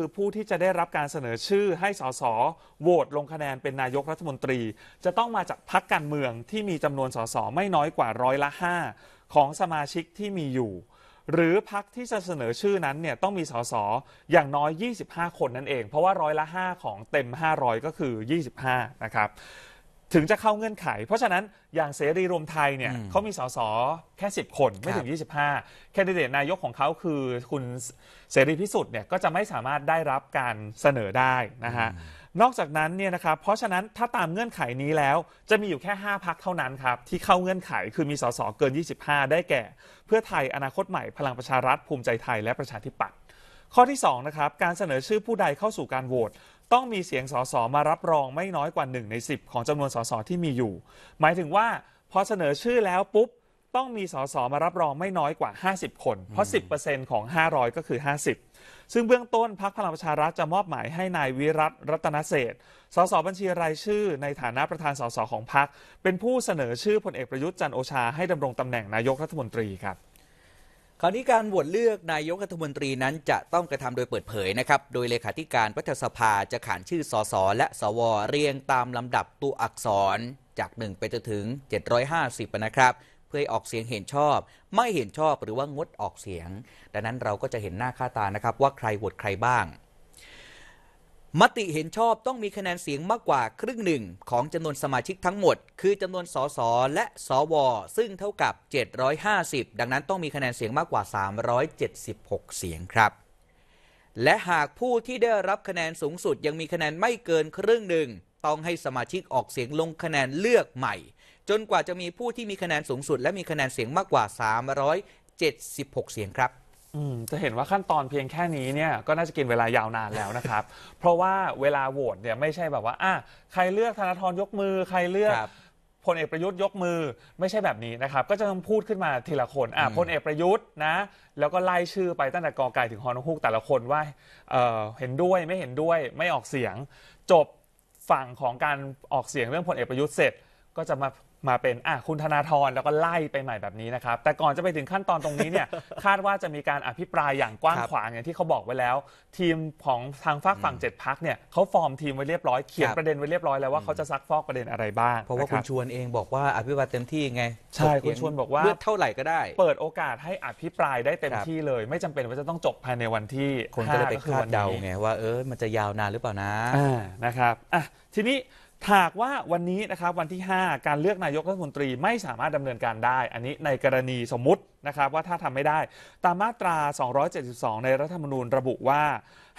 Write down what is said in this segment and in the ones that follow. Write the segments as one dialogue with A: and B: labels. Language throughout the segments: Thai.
A: คือผู้ที่จะได้รับการเสนอชื่อให้สสโหวตลงคะแนนเป็นนายกรัฐมนตรี จะต้องมาจากพักการเมืองที่มีจำนวนสสไม่น้อยกว่าร้อยละห้าของสมาชิกที่มีอยู่ หรือพักที่จะเสนอชื่อนั้นเนี่ยต้องมีสสอย่างน้อย 25 คนนั่นเอง เพราะว่าร้อยละหของเต็ม 500 ก็คือ 25 นะครับถึงจะเข้าเงื่อนไข เพราะฉะนั้นอย่างเสรีรวมไทยเนี่ยเขามีสสแค่10 คน ไม่ถึง 25 แคนดิเดตนายกของเขาคือคุณเสรีพิสุทธิ์เนี่ยก็จะไม่สามารถได้รับการเสนอได้นะฮะ นอกจากนั้นเนี่ยนะครับเพราะฉะนั้นถ้าตามเงื่อนไขนี้แล้วจะมีอยู่แค่ 5 พักเท่านั้นครับที่เข้าเงื่อนไข คือมีสสเกิน 25 ได้แก่ เพื่อไทยอนาคตใหม่พลังประชารัฐ ภูมิใจไทยและประชาธิปัตย์ข้อที่2นะครับการเสนอชื่อผู้ใดเข้าสู่การโหวตต้องมีเสียงสสมารับรองไม่น้อยกว่า 1 ใน 10 ของจำนวนสสที่มีอยู่ หมายถึงว่า พอเสนอชื่อแล้วปุ๊บ ต้องมีสสมารับรองไม่น้อยกว่า 50 คน เพราะ 10%ของ 500 ก็คือ 50 ซึ่งเบื้องต้นพักพลังประชารัฐจะมอบหมายให้ นายวิรัตรัตนเศษสสบัญชีรายชื่อในฐานะประธานสสของพักเป็นผู้เสนอชื่อพลเอกประยุทธ์จันโอชาให้ดำรงตำแหน่งนายกรัฐมนตรีครับ
B: คราวนี้การโหวตเลือกนายกรัฐมนตรีนั้นจะต้องกระทำโดยเปิดเผยนะครับ โดยเลขาธิการรัฐสภาจะขานชื่อสสและสวเรียงตามลำดับตัวอักษรจาก 1 ไปจนถึง 750 นะครับ เพื่อออกเสียงเห็นชอบ ไม่เห็นชอบหรือว่างดออกเสียง ดังนั้นเราก็จะเห็นหน้าค่าตานะครับว่าใครโหวตใครบ้างมติเห็นชอบต้องมีคะแนนเสียงมากกว่าครึ่งหนึ่ง ของจำนวนสมาชิกทั้งหมด คือจำนวนสสและสว ซึ่งเท่ากับ 750 ดังนั้นต้องมีคะแนนเสียงมากกว่า 376 เสียงครับ และหากผู้ที่ได้รับคะแนนสูงสุดยังมีคะแนนไม่เกินครึ่งหนึ่ง ต้องให้สมาชิกออกเสียงลงคะแนนเลือกใหม่ จนกว่าจะมีผู้ที่มีคะแนนสูงสุดและมีคะแนนเสียงมากกว่า 376 เสียงครับจะเห็นว่าขั้นตอนเพียงแค่นี้เนี่ย ก็น่าจะกินเวลายาว
A: นานแล้วนะครับ เพราะว่าเวลาโหวตเนี่ยไม่ใช่แบบว่าอ่ะใครเลือกธนาธรยกมือ ใครเลือกพลเอกประยุทธ์ยกมือไม่ใช่แบบนี้นะครับ ก็จะต้องพูดขึ้นมาทีละคนอ่ะพลเอกประยุทธ์นะแล้วก็ไล่ชื่อไปตั้งแต่กอไก่ถึงฮอนกฮูกแต่ละคนว่าเออเห็นด้วยไม่เห็นด้วยไม่ออกเสียงจบฝั่งของการออกเสียงเรื่องพลเอกประยุทธ์เสร็จก็จะมามาเป็นอ่ะคุณธนาธรแล้วก็ไล่ไปใหม่แบบนี้นะครับ แต่ก่อนจะไปถึงขั้นตอนตรงนี้เนี่ยคาดว่าจะมีการอภิปรายอย่างกว้างขวางอย่างที่เขาบอกไว้แล้วทีมของทางฝากฝั่งเจ็ดพักเนี่ยเขาฟอร์มทีมไว้เรียบร้อย เขียนประเด็นไว้เรียบร้อยแล้วว่าเขาจะซักฟอกประเด็นอะไรบ้าง เพราะว่าคุณชวนเองบอกว่าอภิปรายเต็มที่ไงใช่คุณชวนบอกว่าเลือกเท่าไหร่ก็ได้ เปิดโอกาสให้อภิปรายได้เต็มที่เลย ไม่จำเป็นว่าจะต้องจบภายในวันที่ คนก็เลยไปคาดเดาไงว่าเออมันจะยาวนานหรือเปล่านะนะครับอ่ะทีนี้หากว่าวันนี้นะครับวันที่ 5 การเลือกนายกรัฐมนตรีไม่สามารถดำเนินการได้ อันนี้ในกรณีสมมุตินะครับว่าถ้าทำไม่ได้ ตามมาตรา 272 ในรัฐธรรมนูญระบุว่า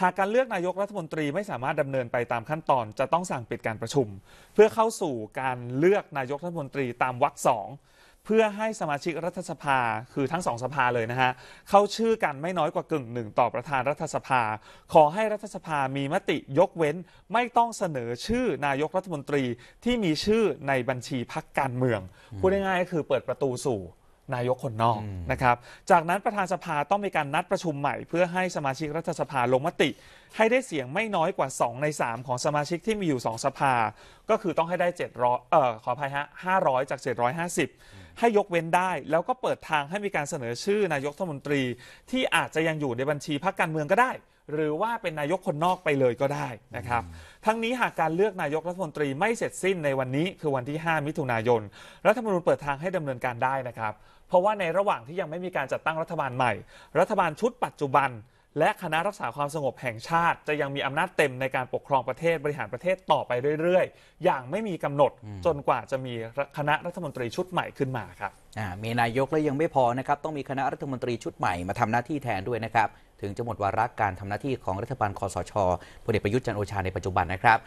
A: หากการเลือกนายกรัฐมนตรีไม่สามารถดำเนินไปตามขั้นตอน จะต้องสั่งปิดการประชุม เพื่อเข้าสู่การเลือกนายกรัฐมนตรีตามวรรคสองเพื่อให้สมาชิกรัฐสภาคือทั้งสองสภาเลยนะฮะเข้าชื่อกันไม่น้อยกว่ากึ่งหนึ่งต่อประธานรัฐสภา ขอให้รัฐสภามีมติยกเว้นไม่ต้องเสนอชื่อนายกรัฐมนตรีที่มีชื่อในบัญชีพักการเมืองพูดง่ายๆก็คือเปิดประตูสู่นายกคนนอกนะครับ จากนั้นประธานสภาต้องมีการนัดประชุมใหม่ เพื่อให้สมาชิกรัฐสภาลงมติ ให้ได้เสียงไม่น้อยกว่า 2 ใน 3ของสมาชิกที่มีอยู่ 2 สภาก็คือต้องให้ได้700เอ่อขออภัยฮะ500 จาก 750 ให้ยกเว้นได้แล้วก็เปิดทางให้มีการเสนอชื่อนายกรัฐมนตรีที่อาจจะยังอยู่ในบัญชีพรรคการเมืองก็ได้หรือว่าเป็นนายกคนนอกไปเลยก็ได้นะครับ ทั้งนี้หากการเลือกนายกรัฐมนตรีไม่เสร็จสิ้นในวันนี้ คือวันที่ 5 มิถุนายน รัฐมนูญเปิดทางให้ดำเนินการได้นะครับ เพราะว่าในระหว่างที่ยังไม่มีการจัดตั้งรัฐบาลใหม่ รัฐบาลชุดปัจจุบันและคณะรักษาความสงบแห่งชาติ จะยังมีอำนาจเต็มในการปกครองประเทศบริหารประเทศต่อไปเรื่อยๆ อย่างไม่มีกำหนด
B: จนกว่าจะมีคณะรัฐมนตรีชุดใหม่ขึ้นมาครับมีนายกแล้วยังไม่พอนะครับ ต้องมีคณะรัฐมนตรีชุดใหม่มาทำหน้าที่แทนด้วยนะครับ ถึงจะหมดวาระการทำหน้าที่ของรัฐบาลคอสชพลเอกประยุทธ์จันโอชาในปัจจุบันนะครับ